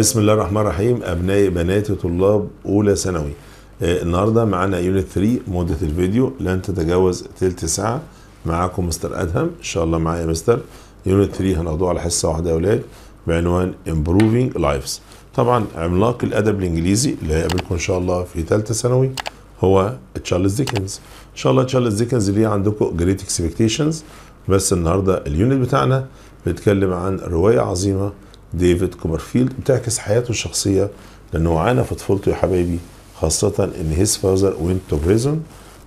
بسم الله الرحمن الرحيم أبنائي بناتي طلاب أولى ثانوي آه النهارده معانا يونت 3 مدة الفيديو لن تتجاوز ثلث ساعة معاكم مستر أدهم إن شاء الله معايا مستر يونت 3 هناخدوه على حصة واحدة يا أولاد بعنوان امبروفينج لايفز طبعا عملاق الأدب الإنجليزي اللي هيقابلكم إن شاء الله في ثالثه ثانوي هو تشارلز ديكنز إن شاء الله تشارلز ديكنز ليه عندكم جريت اكسبكتيشنز بس النهارده اليونت بتاعنا بيتكلم عن رواية عظيمة ديفيد كوبرفيلد بتعكس حياته الشخصيه لانه عانى في طفولته يا حبايبي خاصه ان هيز فازر وينت تو بريزون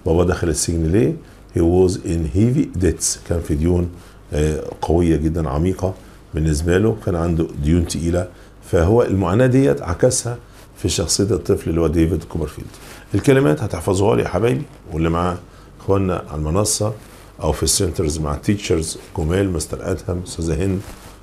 بابا دخل السجن ليه؟ هي واز ان هيفي ديتس كان في ديون آه، قويه جدا عميقه بالنسبه له كان عنده ديون تقيله فهو المعاناه ديت عكسها في شخصيه الطفل اللي هو ديفيد كوبرفيلد الكلمات هتحفظوها لي يا حبايبي واللي معاه اخواننا على المنصه او في السنترز مع تيتشرز جمال مستر ادهم استاذه هند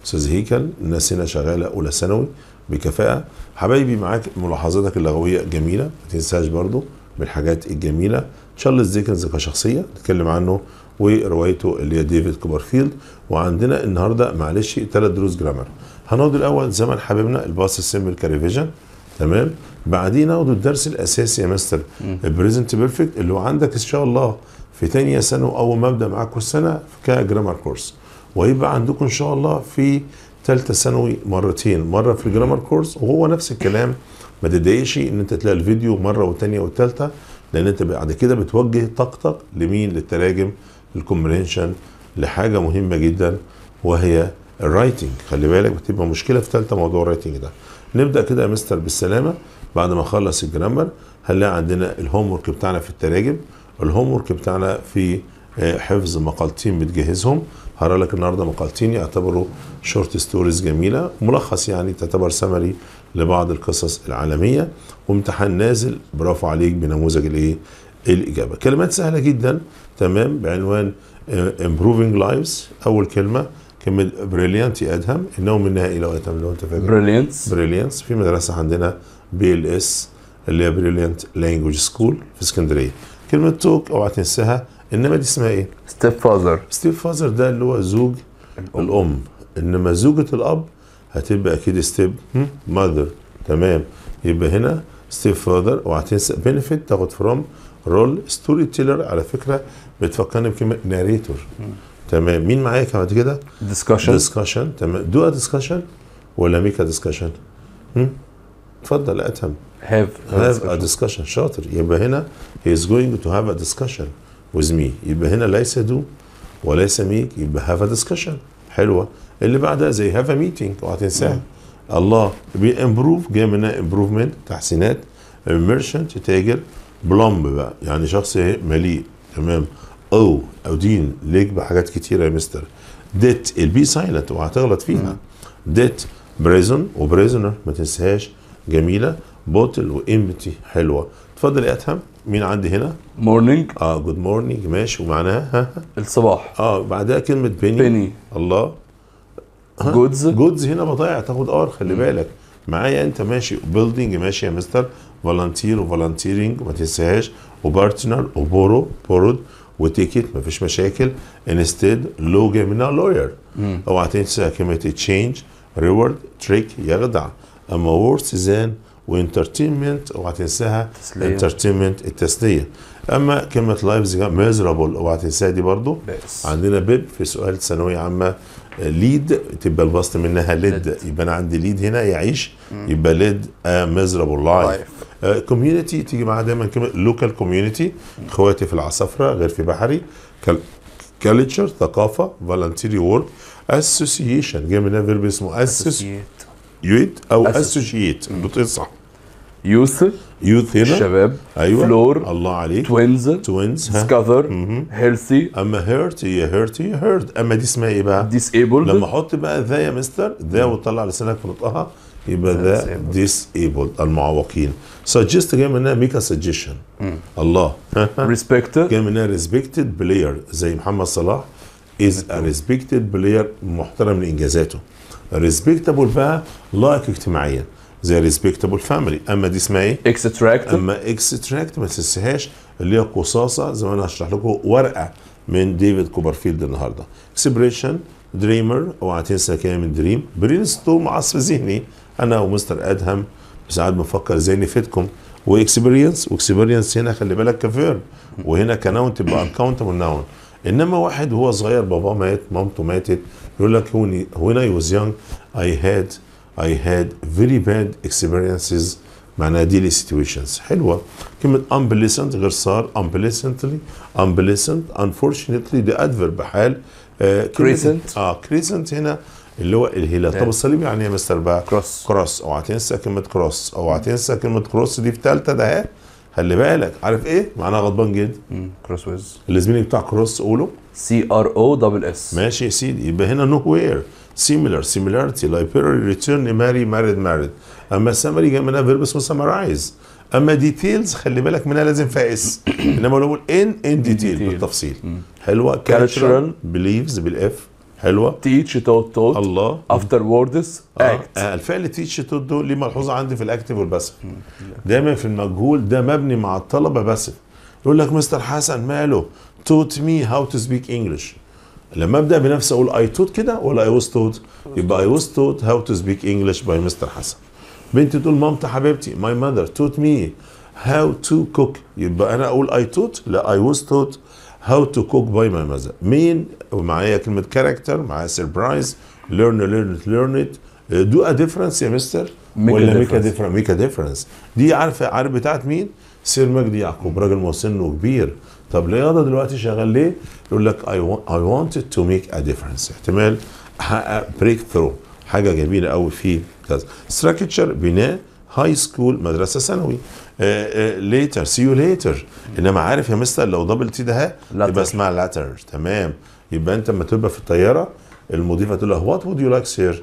استاذ هيكل الناس هنا شغاله اولى ثانوي بكفاءه حبايبي معاك ملاحظاتك اللغويه جميله ما تنساش برضو من الحاجات الجميله تشارلز ديكنز كشخصيه نتكلم عنه وروايته اللي هي ديفيد كوبرفيلد وعندنا النهارده معلش ثلاث دروس جرامر هنقعد الاول زمن حبيبنا الباص السمبل كاريفيجن تمام بعدين ناخد الدرس الاساسي يا مستر البريزنت بيرفكت اللي هو عندك ان شاء الله في ثانيه ثانوي اول ما ابدا معاكم السنه كجرامر كورس وهيبقى عندكم ان شاء الله في ثالثه ثانوي مرتين مره في الجرامر كورس وهو نفس الكلام ما تضايقش ان انت تلاقي الفيديو مره وثانيه وثالثه لان انت بعد كده بتوجه طاقتك لمين للتراجم للكومبرينشن لحاجه مهمه جدا وهي الرايتنج خلي بالك بتبقى مشكله في ثالثه موضوع الرايتنج ده نبدا كده يا مستر بالسلامه بعد ما اخلص الجرامر هنلاقي عندنا الهوم ورك بتاعنا في التراجم الهوم ورك بتاعنا في آه، حفظ مقالتين بتجهزهم هقرا لك النهارده مقالتين يعتبروا شورت ستوريز جميله ملخص يعني تعتبر سمري لبعض القصص العالميه وامتحان نازل برافو عليك بنموذج الايه الاجابه كلمات سهله جدا تمام بعنوان امبروفينج آه، لايفز اول كلمه كلمه بريليانت يادهم انه منها لو واتم لو انت فاكر بريليانت بريليانت في مدرسه عندنا بي ال اس اللي هي بريليانت لانجوج سكول في اسكندريه كلمه توك اوعى تنساها انما دي اسمها ايه؟ ستيب فازر ستيب فازر ده اللي هو زوج الام انما زوجة الاب هتبقى اكيد ستيب ماذر تمام يبقى هنا ستيب فاذر وهتنسى بنفيت تاخد فروم رول ستوري تيلر على فكره بتفكرني بكلمه ناريتور تمام مين معايا بعد كده؟ ديسكشن ديسكشن تمام دو ديسكشن ولا ميك ديسكشن؟ اتفضل اتهم هاف هاف ا ديسكشن شاطر يبقى هنا هي از جوينج تو هاف ا ديسكشن with me يبقى هنا ليس do وليس ميك يبقى have a discussion حلوه اللي بعدها زي have a meeting اوعى تنساها الله امبروف جاي منها امبروفمنت تحسينات merchant تاجر بلومب بقى يعني شخص مليء تمام او او دين ليك بحاجات كتيره يا مستر ديت البي سايلنت وهتغلط فيها ديت بريزون وبريزونر ما تنساهاش جميله بوتل وامتي حلوه اتفضل يا اتهم مين عندي هنا؟ مورنينج اه جود مورنينج ماشي ومعناها ها الصباح اه بعدها كلمه بيني بيني الله جودز جودز هنا بضائع تاخد ار خلي م. بالك معايا انت ماشي بيلدينج ماشي يا مستر فولنتير وفولنتيرنج ما تنساهاش وبارتنر وبورو بورود وتيكت فيش مشاكل انستيد لو جاي منها لوير اوعى تنسى كلمه تشينج ريورد تريك يخدع اما وورث ذان وانترتينمنت اوعى تنساها انترتينمنت التسليه اما كلمه لايفز ميزرابل اوعى تنساها دي برضو بس. عندنا بيب في سؤال ثانويه عامه ليد تبقى البسط منها ليد يبقى انا عندي ليد هنا يعيش يبقى ليد ميزرابل لايف كوميونتي تيجي معاها دايما كلمه لوكال كوميونتي اخواتي في العصافره غير في بحري كالتشر ثقافه فالنتيري وورك اسوسيشن جاي منها فيرب اسمه اسوسيشن يويت او اسوشيت النطق صح يوث يوث هنا شباب ايوه فلور الله عليك توينز توينز سكاذر هيلثي اما هيرت هي هيرت هي هيرت اما دي اسمها ايه بقى؟ ديسيبل لما احط بقى ذا يا مستر ذا وتطلع لسانك في نطقها يبقى ذا ديسيبل المعوقين سجست جاي منها ميك سجيشن الله ريسبكتد جاي منها ريسبكتد بلاير زي محمد صلاح از ا ريسبكتد بلاير محترم لانجازاته ريسبكتابل بقى لائق اجتماعيا زي ريسبكتابل فاميلي اما دي اسمها ايه؟ اكستراكت اما اكستراكت ما تنسهاش اللي هي قصاصه زي ما انا هشرح لكم ورقه من ديفيد كوبرفيلد النهارده اكسبريشن دريمر اوعى تنسى كلمه دريم برين ستوم عصف ذهني انا ومستر ادهم ساعات بفكر ازاي نفيدكم واكسبيرينس واكسبيرينس هنا خلي بالك كفيرب وهنا كناون تبقى انكاونتبل ناون انما واحد وهو صغير باباه مات مامته ماتت يقول لك when I was young I had I had very bad experiences معناها ديلي situations حلوه كلمه unpleasant غير صار unpleasantly unpleasant unfortunately the adverb بحال آه crescent اه crescent هنا اللي هو الهلال yeah. طب الصليب يعني ايه مستر بقى كروس كروس اوعى تنسى كلمه كروس اوعى تنسى كلمه كروس دي في ثالثه ده خلي بالك عارف ايه معناها غضبان جدا كروس ويز الزميلي بتاع كروس قوله سي ار او دبل اس ماشي يا سيدي يبقى هنا نو وير سيميلر سيميلاريتي لايبراري ريتيرن ماري ماريد ماريد اما سامري جاي منها فيربس اسمه اما ديتيلز خلي بالك منها لازم فيها اس انما لو بقول ان ان ديتيل بالتفصيل حلوه كالتشرال بليفز بالاف حلوه تيتش توت توت الله افتر ووردز اكت الفعل تيتش توت دول ليه ملحوظه عندي في الاكتف والباسف دايما في المجهول ده مبني مع الطلبه باسف يقول لك مستر حسن ماله توت مي هاو تو سبيك انجلش لما ابدا بنفسي اقول اي توت كده ولا اي واز توت يبقى اي واز توت هاو تو سبيك انجلش باي مستر حسن بنتي تقول مامتي حبيبتي ماي ماذر توت مي هاو تو كوك يبقى انا اقول اي توت لا اي واز توت هاو تو كوك باي ماي ماذر مين ومعايا كلمه كاركتر معايا سربرايز ليرن ليرن ليرن ات دو ا ديفرنس يا مستر ولا ميكا ديفرنس ميكا ديفرنس دي عارفه عارف بتاعت مين سير مجدي يعقوب راجل ما سنه كبير طب رياضه دلوقتي شغال ليه؟ يقول لك اي وونت تو ميك ا ديفرنس احتمال احقق بريك ثرو حاجه جميله قوي في كذا ستراكشر بناء هاي سكول مدرسه ثانوي ليتر سي يو ليتر انما عارف يا مستر لو دبل تي ده يبقى اسمها لاتر تمام يبقى انت لما تبقى في الطياره المضيفه تقول لها وات وود يو لايك سير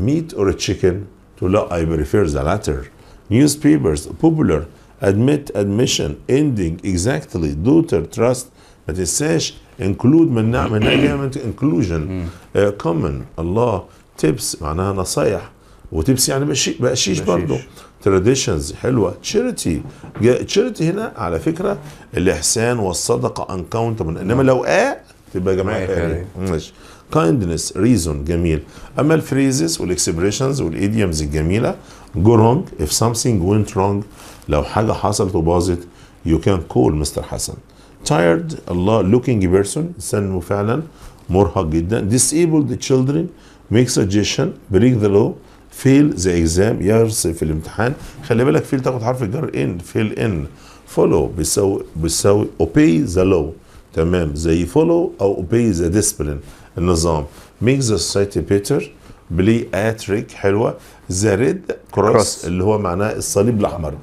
ميت اور تشيكن تقول له اي بريفير ذا لاتر نيوز بيبرز بوبولار ادميت ادميشن اندنج اكزاكتلي دوتر تراست ما تنساش انكلود من نعم من نعم انكلوجن كومن الله تيبس معناها نصايح وتبسي يعني بقشيش, بقشيش برضه تراديشنز حلوه تشاريتي تشاريتي هنا على فكره الاحسان والصدقه انكاونتبل انما لو اه تبقى جماعه آه. ماشي كايندنس ريزون جميل اما الفريزز والاكسبريشنز والايديومز الجميله جو رونج اف سمثينج وينت رونج لو حاجه حصلت وباظت يو كان كول مستر حسن تايرد الله لوكينج بيرسون انسان فعلا مرهق جدا ديسيبلد تشيلدرن ميك سجيشن بريك ذا لو فيل ذا اكزام يرس في الامتحان خلي بالك فيل تاخد حرف الجر ان فيل ان فولو بيساوي بيساوي اوبي ذا لو تمام زي فولو او اوبي ذا ديسبلين النظام ميك ذا سوسايتي بيتر بلي اتريك حلوه ذا ريد كروس اللي هو معناه الصليب الاحمر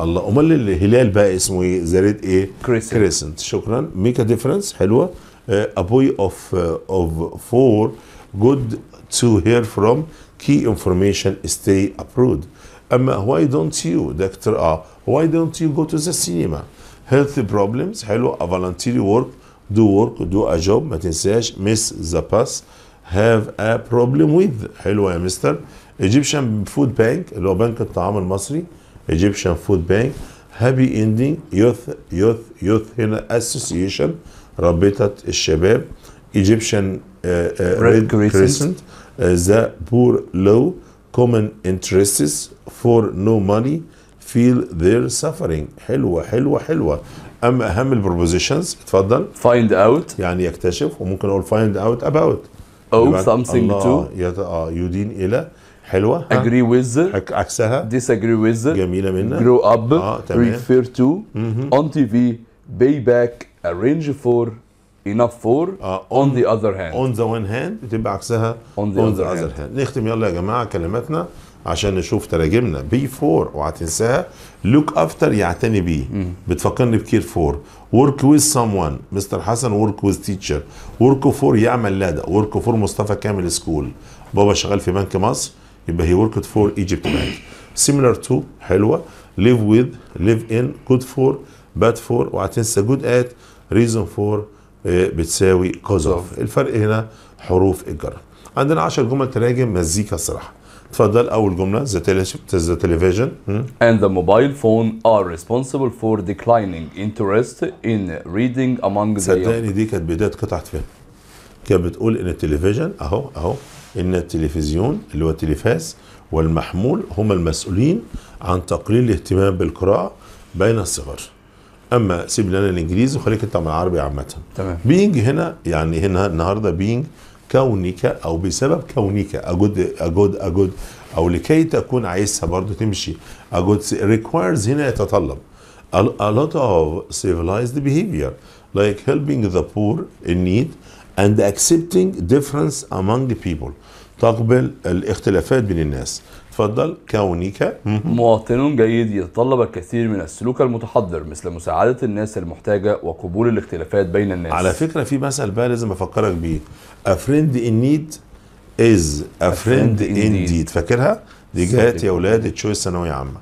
الله امال الهلال بقى اسمه ايه ذا ريد ايه كريسنت شكرا ميك ا ديفرنس حلوه ابوي اوف اوف فور جود تو هير فروم key information stay approved اما why don't you Doctor A? why don't you go to the cinema health problems Hello, a voluntary work do work do a job ما تنساش miss the have a problem with hello, Mr. Egyptian food bank اللي هو بنك الطعام Egyptian food bank happy ending youth youth youth Association, association al الشباب Egyptian uh, uh, Red, Red Crescent, Crescent. the poor low common interests for no money feel their suffering حلوة حلوة حلوة أما أهم البروبوزيشنز اتفضل find out يعني يكتشف وممكن أقول find out about owe something to يت... آه يدين إلى حلوة agree with حك... عكسها disagree with جميلة منها grow up آه, refer to mm -hmm. on TV pay back arrange for enough for uh, on, on the other hand on the one hand بتبقى عكسها on the, on the other, other hand. hand نختم يلا يا جماعه كلماتنا عشان نشوف تراجمنا بي اوعى وهتنساها لوك افتر يعتني بيه بتفكرني بكير فور ورك ويز سام وان مستر حسن ورك ويز تيتشر ورك فور يعمل لادا ورك فور مصطفى كامل سكول بابا شغال في بنك مصر يبقى هي وركت فور ايجيبت بانك سيميلر تو حلوه ليف ويز ليف ان جود فور باد فور وهتنسى جود ات ريزون فور إيه، بتساوي كوزوف الفرق هنا حروف الجر عندنا 10 جمل تراجم مزيكا الصراحه اتفضل اول جمله ذا tele اند ذا موبايل فون ار ريسبونسبل فور are responsible ان declining interest in صدقني دي كانت بدايه قطعه فيلم كانت بتقول ان التلفزيون اهو اهو ان التلفزيون اللي هو التلفاز والمحمول هما المسؤولين عن تقليل الاهتمام بالقراءه بين الصغار اما سيب لنا الانجليزي وخليك انت مع العربي عامه تمام بينج هنا يعني هنا النهارده بينج كونك او بسبب كونك اجود اجود اجود او لكي تكون عايزها برضو تمشي اجود ريكوايرز هنا يتطلب a lot of civilized behavior like helping the poor in need and accepting difference among people تقبل الاختلافات بين الناس تفضل كونك مواطن جيد يتطلب الكثير من السلوك المتحضر مثل مساعدة الناس المحتاجة وقبول الاختلافات بين الناس على فكرة في مثل بقى لازم أفكرك بيه A friend in need is a friend indeed فاكرها؟ دي جات يا ولاد تشويس ثانوية عامة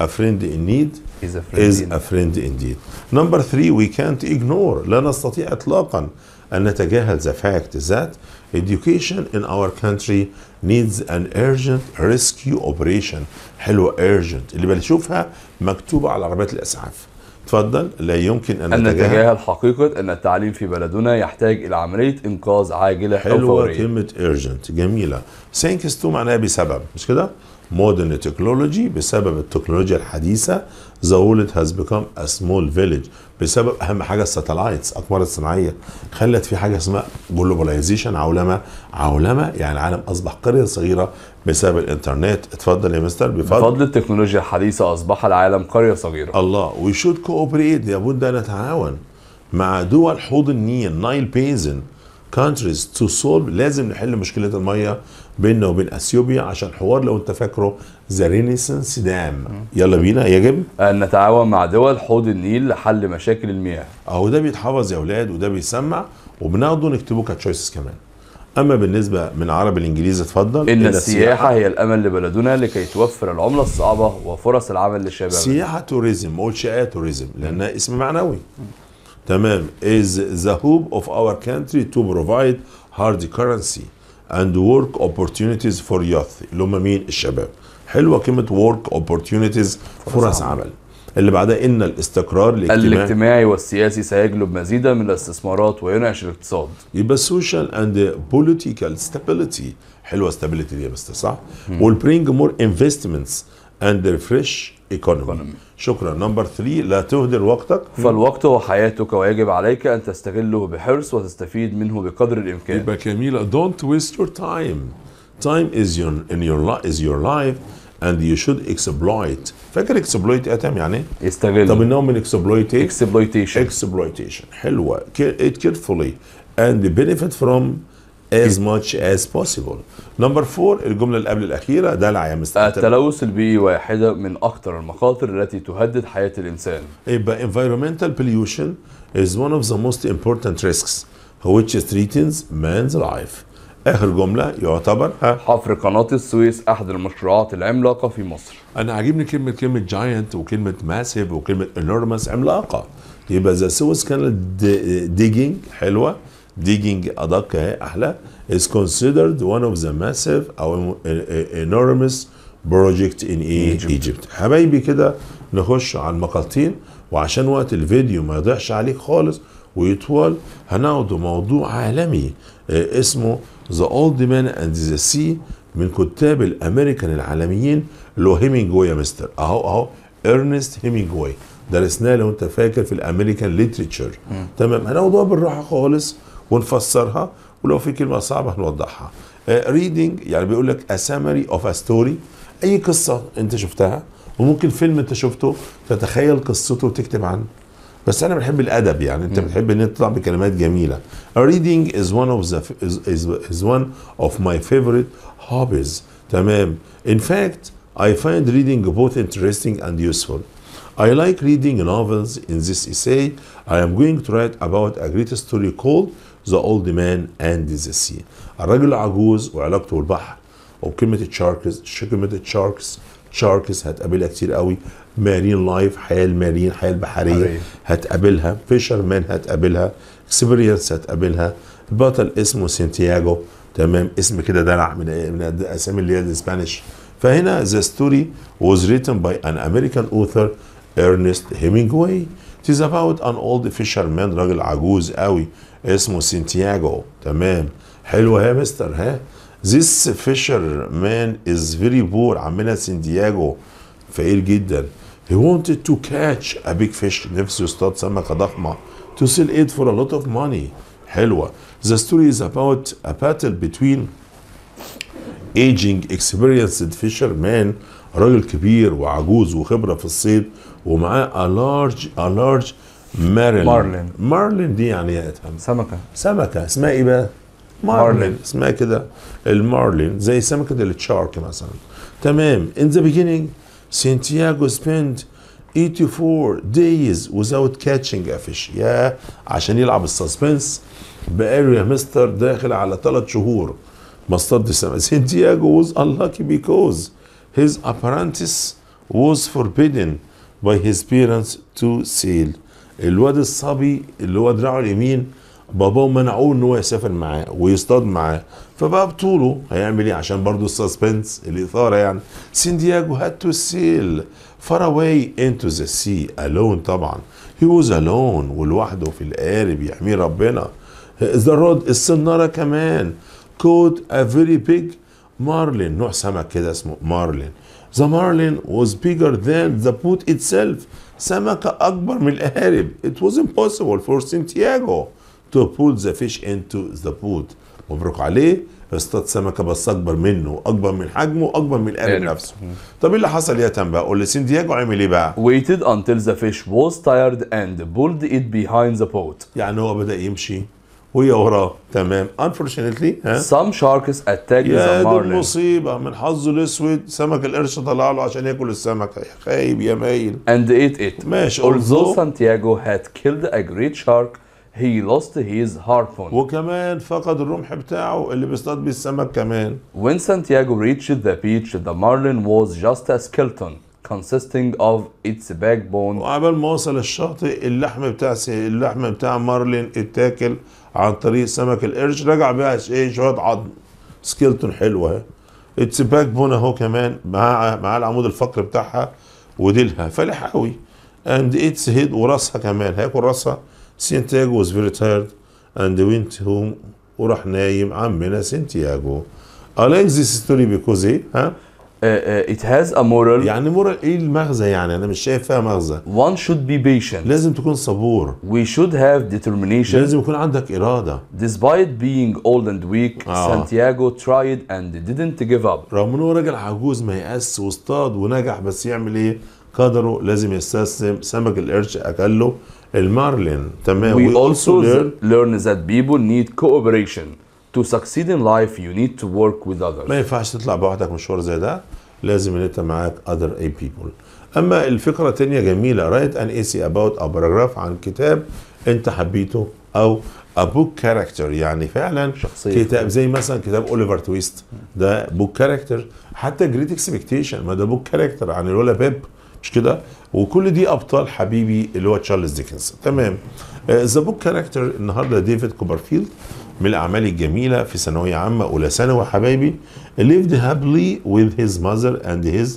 A friend in need is a friend, is a friend indeed. Number three we can't ignore لا نستطيع إطلاقا أن نتجاهل the fact that education in our country needs an urgent rescue operation حلوة urgent اللي بنشوفها مكتوبة على عربات الإسعاف تفضل لا يمكن ان, أن نتجاهل, نتجاهل حقيقه ان التعليم في بلدنا يحتاج الى عمليه انقاذ عاجله حلوه كلمه urgent جميله thanks to معناها بسبب مش كده؟ modern technology بسبب التكنولوجيا الحديثة the world has become a small village بسبب أهم حاجة الساتلايتس أقمار الصناعية خلت في حاجة اسمها جلوباليزيشن عولمة عولمة يعني العالم أصبح قرية صغيرة بسبب الإنترنت اتفضل يا مستر بفضل, بفضل التكنولوجيا الحديثة أصبح العالم قرية صغيرة الله we should cooperate لابد أن نتعاون مع دول حوض النيل نايل بيزن countries to solve لازم نحل مشكله الميه بيننا وبين اثيوبيا عشان حوار لو انت فاكره ذا رينيسانس دام يلا بينا يجب ان نتعاون مع دول حوض النيل لحل مشاكل المياه اهو ده بيتحفظ يا اولاد وده بيسمع وبناخده نكتبه كتشويسز كمان اما بالنسبه من عربي الانجليز اتفضل ان, إن السياحه هي الامل لبلدنا لكي توفر العمله الصعبه وفرص العمل للشباب سياحه توريزم ما قلتش توريزم لانها اسم معنوي تمام از ذا هوب اوف اور كانتري تو بروفايد هارد كرنسي and work opportunities for youth اللي هم مين الشباب حلوه كلمه work opportunities فرص عمل اللي بعدها ان الاستقرار الاجتماعي الاجتماعي والسياسي سيجلب مزيدا من الاستثمارات وينعش الاقتصاد يبقى السوشيال اند بوليتيكال ستابيليتي حلوه ستابيليتي دي بس صح؟ will bring more investments and refresh ايكونومي شكرا نمبر 3 لا تهدر وقتك فالوقت هو حياتك ويجب عليك ان تستغله بحرص وتستفيد منه بقدر الامكان يبقى جميله don't waste your time time is your in your life is your life and you should exploit فاكر exploit اتم يعني ايه؟ يستغل طب انهم من exploit exploitation exploitation حلوه it carefully and benefit from as much as possible نمبر فور الجمله اللي قبل الاخيره دلع يا مستر التلوث البيئي واحده من اكثر المخاطر التي تهدد حياه الانسان يبقى environmental pollution is one of the most important risks which threatens man's life اخر جمله يعتبر حفر قناه السويس احد المشروعات العملاقه في مصر انا عاجبني كلمه كلمه جاينت وكلمه ماسيف وكلمه انورمس عملاقه يبقى ذا سويس كانت ديجينج حلوه ديجينج ادق اهي احلى is considered one of the massive او eh, eh, enormous project in e- Egypt. Egypt. حبايبي كده نخش على المقالتين وعشان وقت الفيديو ما يضيعش عليك خالص ويطول هنقعد موضوع عالمي إيه، اسمه ذا اولد مان اند ذا سي من كتاب الامريكان العالميين اللي هو يا مستر اهو اهو ارنست هيمنجوي درسناه لو انت فاكر في الامريكان ليترشر تمام هناخدها بالراحه خالص ونفسرها ولو في كلمه صعبه نوضحها ريدنج uh, يعني بيقول لك سمري اوف ا ستوري اي قصه انت شفتها وممكن فيلم انت شفته تتخيل قصته وتكتب عنه بس انا بحب الادب يعني انت بتحب ان انت تطلع بكلمات جميله ريدنج از ون اوف ذا از ون اوف ماي فيفورت هوبيز تمام ان فاكت اي فايند ريدنج بوث انترستنج اند يوسفول اي لايك reading نوفلز ان ذيس essay. اي ام going تو رايت اباوت a great story called ذا اولد مان اند ذا سي الراجل العجوز وعلاقته بالبحر وكلمه الشاركس تشاركس كلمه تشاركس تشاركس هتقابلها كتير قوي مارين لايف حياه المارين حياه البحريه هتقابلها فيشر مان هتقابلها اكسبيرينس هتقابلها البطل اسمه سانتياجو تمام اسم كده دلع من من الاسامي اللي هي الاسبانيش فهنا ذا ستوري واز ريتن باي ان امريكان اوثر ارنست هيمنجواي تيز اباوت ان اولد فيشر مان راجل عجوز قوي اسمه سانتياغو تمام حلوه ها مستر ها ذيس فيشر مان از فيري بور عمنا سانتياغو فقير جدا He wanted to catch a big fish نفسه يصطاد سمكة ضخمة to sell it for a lot of money حلوة The story is about a battle between aging experienced مان راجل كبير وعجوز وخبرة في الصيد ومعاه a large a large مارلين مارلين مارلين دي يعني ايه سمكه سمكه اسمها ايه بقى؟ مارلين, اسمها كده المارلين زي سمكه التشارك مثلا تمام in the beginning سانتياغو spent 84 days without catching a fish يا عشان يلعب السسبنس بقاله يا مستر داخل على ثلاث شهور ما اصطادش سمك سانتياغو was unlucky because his apprentice was forbidden by his parents to sail الواد الصبي اللي هو دراعه اليمين باباه منعوه ان هو يسافر معاه ويصطاد معاه فبقى بطوله هيعمل ايه عشان برضه السسبنس الاثاره يعني سندياجو هاد تو سيل فار اواي انتو ذا سي الون طبعا هي ووز الون ولوحده في القارب يحميه ربنا ذا رود السناره كمان كود افيري بيج big نوع سمك كده اسمه مارلين The marlin was bigger than the boat itself. سمكة أكبر من القارب. It was impossible for Santiago to put the fish into the boat. مبروك عليه اصطاد سمكة بس أكبر منه أكبر من حجمه أكبر من القارب نفسه. طب إيه اللي حصل يا تم بقى؟ قول لي سندياجو عمل إيه بقى؟ Waited until the fish was tired and pulled it behind the boat. يعني هو بدأ يمشي وهي وراه تمام انفورشنتلي ها سام شاركس اتاك يا دي مصيبه من حظه الاسود سمك القرش طلع له عشان ياكل السمكه يا خايب يا مايل and ايت it ماشي although Santiago had killed a great shark he lost his harpoon وكمان فقد الرمح بتاعه اللي بيصطاد بيه السمك كمان when Santiago reached the beach the marlin was just a skeleton consisting of its backbone وعبال ما وصل الشاطئ اللحم بتاع اللحم بتاع مارلين اتاكل عن طريق سمك القرش رجع بقى ايه شويه عظم سكيلتون حلوه اهي اتس باك بون اهو كمان مع مع العمود الفقري بتاعها وديلها فالح قوي اند اتس هيد وراسها كمان هياكل راسها سينتياجو واز فيري تايرد اند وينت هوم وراح نايم عمنا سينتياجو اليكزيس ستوري بيكوزي إيه؟ story ها it has a moral يعني moral ايه المغزى يعني انا مش شايف فيها مغزى one should be patient لازم تكون صبور we should have determination لازم يكون عندك اراده despite being old and weak آه. Santiago tried and didn't give up رغم انه راجل عجوز ما يأس واصطاد ونجح بس يعمل ايه قدره لازم يستسلم سمك القرش اكله المارلين تمام we, we also learn... learn that people need cooperation to succeed in life you need to work with others ما ينفعش تطلع بوحدك مشوار زي ده لازم ان انت معاك other a people اما الفكره الثانيه جميله رايت ان ايسي اباوت او باراجراف عن كتاب انت حبيته او a book character يعني فعلا شخصية. كتاب زي مثلا كتاب اوليفر تويست ده بوك كاركتر حتى جريت اكسبكتيشن ما ده بوك كاركتر عن الولا بيب مش كده وكل دي ابطال حبيبي اللي هو تشارلز ديكنز تمام ذا بوك كاركتر النهارده ديفيد كوبرفيلد من الأعمال الجميلة في ثانوية عامة أولى ثانوي حبايبي lived happily with his mother and his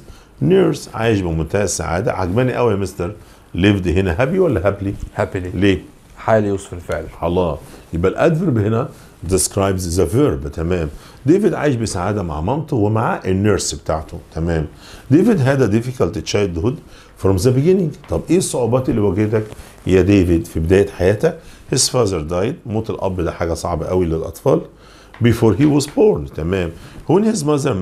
nurse عايش بمنتهى السعادة عجباني قوي يا مستر lived هنا هابي ولا هابلي؟ هابلي ليه؟ حال يوصف الفعل الله يبقى الادفرب هنا describes the verb تمام ديفيد عايش بسعاده مع مامته ومع النيرس بتاعته تمام ديفيد هاد difficult childhood from the beginning طب ايه الصعوبات اللي واجهتك يا ديفيد في بدايه حياتك his father died موت الاب ده حاجه صعبه قوي للاطفال before he was born تمام when his mother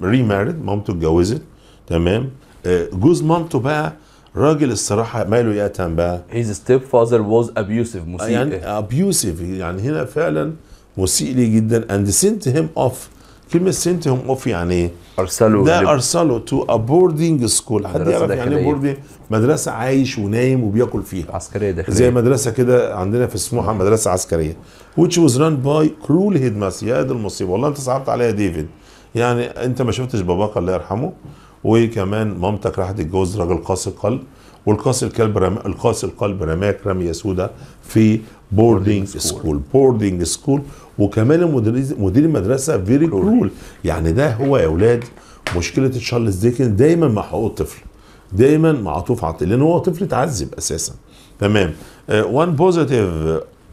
remarried مامته اتجوزت تمام آه، جوز مامته بقى راجل الصراحه ماله يأتم بقى his stepfather was abusive مسيء يعني abusive يعني هنا فعلا مسيء لي جدا and sent him off كلمه سنت هم اوف يعني ايه؟ ارسله ده يعني ارسلوا تو ا بوردنج سكول حد يعرف يعني ايه بوردنج مدرسه عايش ونايم وبياكل فيها عسكريه داخليه زي مدرسه كده عندنا في سموحه مدرسه عسكريه which was run by cruel headmaster يا دي المصيبه والله انت صعبت عليا ديفيد يعني انت ما شفتش باباك الله يرحمه وكمان مامتك راحت تتجوز راجل قاسي القلب والقاسي الكلب رم... القاسي القلب رماك رميه سودة في بوردينج سكول بوردينج سكول وكمان مدير المدرسه فيري كرول يعني ده هو يا اولاد مشكله تشارلز ديكن دايما مع حقوق الطفل دايما معطوف على لان هو طفل اتعذب اساسا تمام وان بوزيتيف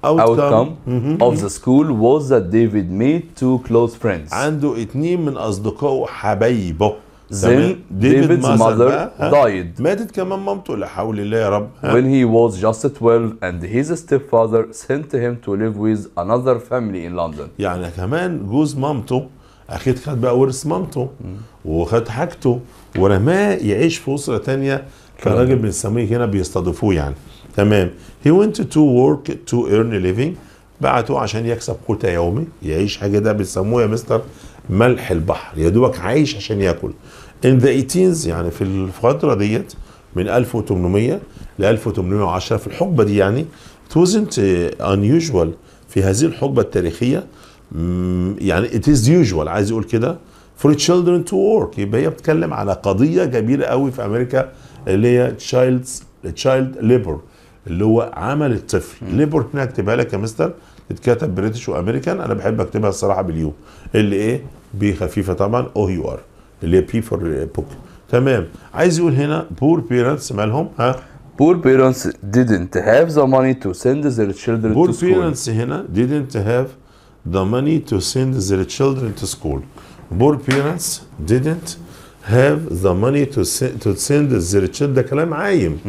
اوتكم اوف ذا سكول school ذات ديفيد ميد تو كلوز فريندز عنده اتنين من اصدقائه حبايبه then David's mother died ماتت كمان مامته لا حول الله يا رب when he was just 12 and his stepfather sent him to live with another family in London يعني كمان جوز مامته أخيت خد بقى ورث مامته وخد حاجته ورماه يعيش في اسره تانية كان راجل بنسميه هنا بيستضيفوه يعني تمام he went to work to earn a living بعته عشان يكسب قوت يومي يعيش حاجه ده بيسموه يا مستر ملح البحر يا دوبك عايش عشان ياكل in the 18s يعني في الفترة ديت من 1800 ل 1810 في الحقبة دي يعني it wasn't uh, unusual في هذه الحقبة التاريخية mm, يعني it is usual عايز يقول كده for children to work يبقى هي بتتكلم على قضية كبيرة قوي في أمريكا اللي هي child child labor اللي هو عمل الطفل ليبر هنا اكتبها لك يا مستر تتكتب بريتش وامريكان انا بحب اكتبها الصراحه باليو اللي ايه بخفيفه طبعا او يو ار لي بي فور بوكل تمام عايز يقول هنا بور بيرنتس مالهم ها Poor parents didn't have the money to send their children Poor to school. Poor parents هنا didn't have the money to send their children to school. Poor parents didn't have the money to send, to send their children. ده كلام عايم.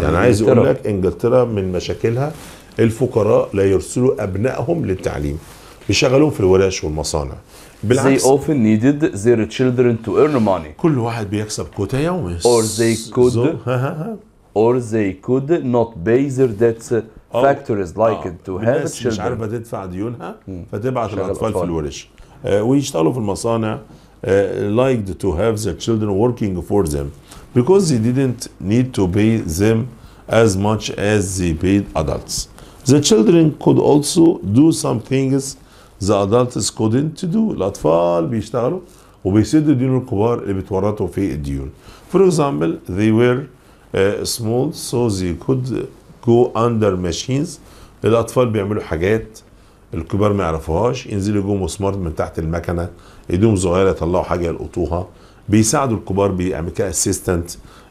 يعني عايز اقول لك انجلترا من مشاكلها الفقراء لا يرسلوا ابنائهم للتعليم. بيشغلون في الورش والمصانع بالعكس they often needed their children to earn money كل واحد بيكسب كوتا يومي or they could or they could not pay their debts factories like آه. to have children مش عارفه تدفع ديونها فتبعت الاطفال في الورش آه ويشتغلوا في المصانع آه liked to have their children working for them because they didn't need to pay them as much as they paid adults. The children could also do some things ذا ادلتس كودنت دو الاطفال بيشتغلوا وبيسدوا ديون الكبار اللي بيتورطوا في الديون فور اكزامبل they were uh, small so they could go under machines الاطفال بيعملوا حاجات الكبار ما يعرفوهاش ينزلوا يجوا مسمار من تحت المكنه ايديهم صغيره يطلعوا حاجه يلقطوها بيساعدوا الكبار بيعمل كاسيستنت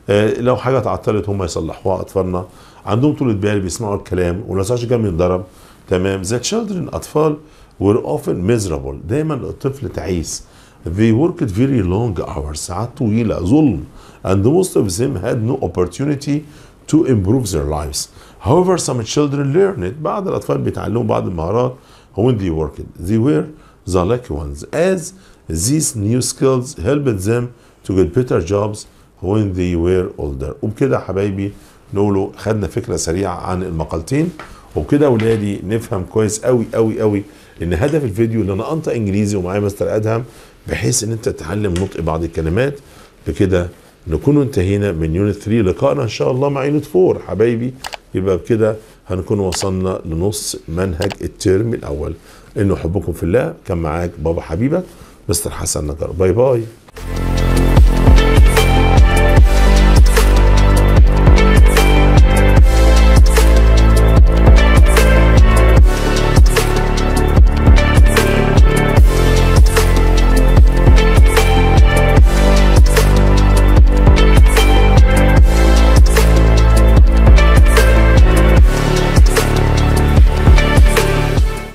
آه لو حاجه اتعطلت هم يصلحوها اطفالنا عندهم طولة بال بيسمعوا الكلام وما عشان كان بيتضرب تمام ذا تشيلدرن اطفال were often miserable دايما الطفل تعيس they worked very long hours ساعات طويلة ظلم and most of them had no opportunity to improve their lives however some children learned بعض الأطفال بيتعلموا بعض المهارات when they worked they were the lucky ones as these new skills helped them to get better jobs when they were older وبكده حبايبي نقولوا خدنا فكرة سريعة عن المقالتين وبكده ولادي نفهم كويس قوي قوي قوي لان هدف الفيديو ان انا انطق انجليزي ومعايا مستر ادهم بحيث ان انت تتعلم نطق بعض الكلمات بكده نكون انتهينا من يونت 3 لقائنا ان شاء الله مع يونت 4 حبايبي يبقى بكده هنكون وصلنا لنص منهج الترم الاول انه حبكم في الله كان معاك بابا حبيبك مستر حسن نجار باي باي